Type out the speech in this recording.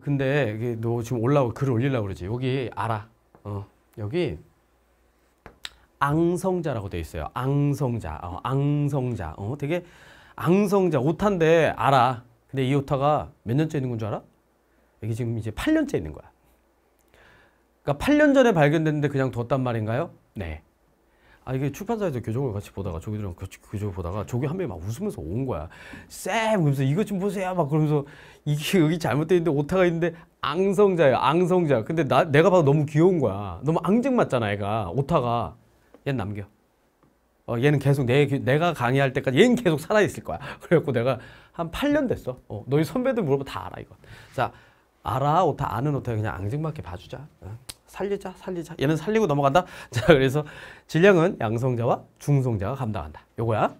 근데 너 지금 올라오 글 올리려고 그러지 여기 알아 어 여기 앙성자라고 돼 있어요 앙성자 어, 앙성자 어 되게 앙성자 오타인데 알아 근데 이 오타가 몇 년째 있는 건 줄 알아? 이게 지금 이제 8년째 있는 거야 그러니까 8년 전에 발견됐는데 그냥 뒀단 말인가요? 네아 이게 출판사에서 교정을 같이 보다가 조기들이랑 같이 교정을 보다가 조기 한 명이 막 웃으면서 온 거야. 쌤! 그러서 이것 좀 보세요! 막 그러면서 이게 여기 잘못돼 있는데 오타가 있는데 앙성자예요. 앙성자. 근데 나, 내가 봐도 너무 귀여운 거야. 너무 앙증 맞잖아 애가. 오타가. 얘 남겨. 어, 얘는 계속 내, 내가 강의할 때까지 얘는 계속 살아있을 거야. 그래갖고 내가 한 8년 됐어. 어, 너희 선배들 물어보다 알아 이거. 자 알아 오타 아는 오타 그냥 앙증맞게 봐주자. 어? 살리자 살리자 얘는 살리고 넘어간다 자 그래서 질량은 양성자와 중성자가 감당한다 요거야